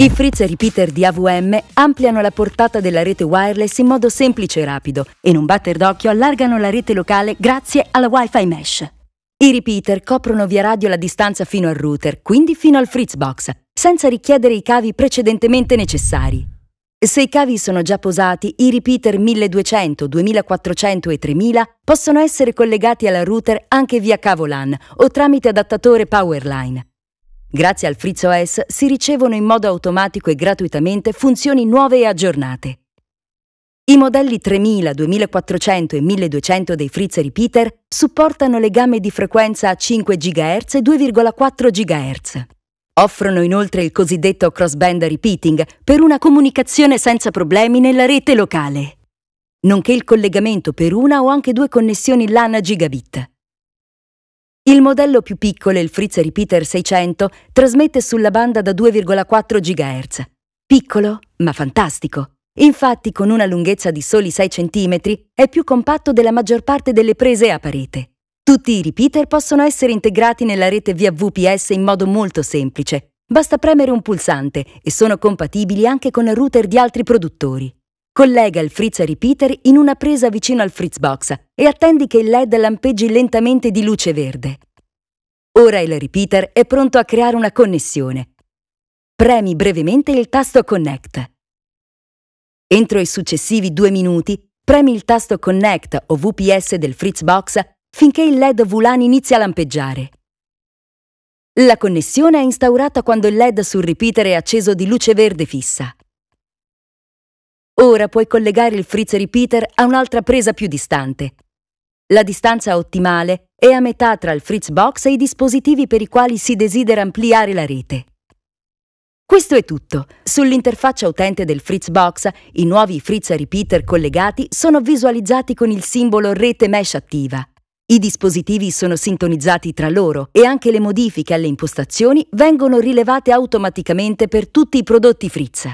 I frizz repeater di AVM ampliano la portata della rete wireless in modo semplice e rapido e in un batter d'occhio allargano la rete locale grazie alla Wi-Fi mesh. I repeater coprono via radio la distanza fino al router, quindi fino al fritzbox, senza richiedere i cavi precedentemente necessari. Se i cavi sono già posati, i repeater 1200, 2400 e 3000 possono essere collegati alla router anche via cavo LAN o tramite adattatore Powerline. Grazie al Frizzo OS si ricevono in modo automatico e gratuitamente funzioni nuove e aggiornate. I modelli 3000, 2400 e 1200 dei Fritz Repeater supportano le gamme di frequenza a 5 GHz e 2,4 GHz. Offrono inoltre il cosiddetto crossband repeating per una comunicazione senza problemi nella rete locale, nonché il collegamento per una o anche due connessioni LAN a gigabit. Il modello più piccolo, il Fritz Repeater 600, trasmette sulla banda da 2,4 GHz. Piccolo, ma fantastico. Infatti, con una lunghezza di soli 6 cm, è più compatto della maggior parte delle prese a parete. Tutti i repeater possono essere integrati nella rete via VPS in modo molto semplice. Basta premere un pulsante e sono compatibili anche con router di altri produttori. Collega il Fritz repeater in una presa vicino al Fritz box e attendi che il LED lampeggi lentamente di luce verde. Ora il repeater è pronto a creare una connessione. Premi brevemente il tasto Connect. Entro i successivi due minuti, premi il tasto Connect o VPS del Fritz box finché il LED Vulan inizia a lampeggiare. La connessione è instaurata quando il LED sul repeater è acceso di luce verde fissa. Ora puoi collegare il Fritz repeater a un'altra presa più distante. La distanza ottimale è a metà tra il Fritz box e i dispositivi per i quali si desidera ampliare la rete. Questo è tutto. Sull'interfaccia utente del Fritz Box, i nuovi Fritz Repeater collegati sono visualizzati con il simbolo Rete Mesh attiva. I dispositivi sono sintonizzati tra loro e anche le modifiche alle impostazioni vengono rilevate automaticamente per tutti i prodotti Fritz.